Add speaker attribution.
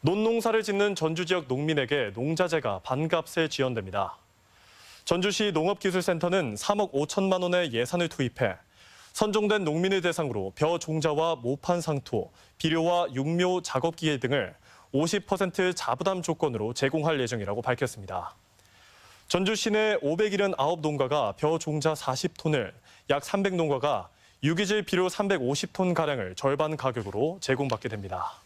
Speaker 1: 논농사를 짓는 전주 지역 농민에게 농자재가 반값에 지원됩니다. 전주시 농업기술센터는 3억 5천만 원의 예산을 투입해 선정된 농민을 대상으로 벼 종자와 모판 상토, 비료와 육묘 작업기계 등을 50% 자부담 조건으로 제공할 예정이라고 밝혔습니다. 전주시 내 579농가가 벼 종자 40톤을, 약 300농가가 유기질 비료 350톤가량을 절반 가격으로 제공받게 됩니다.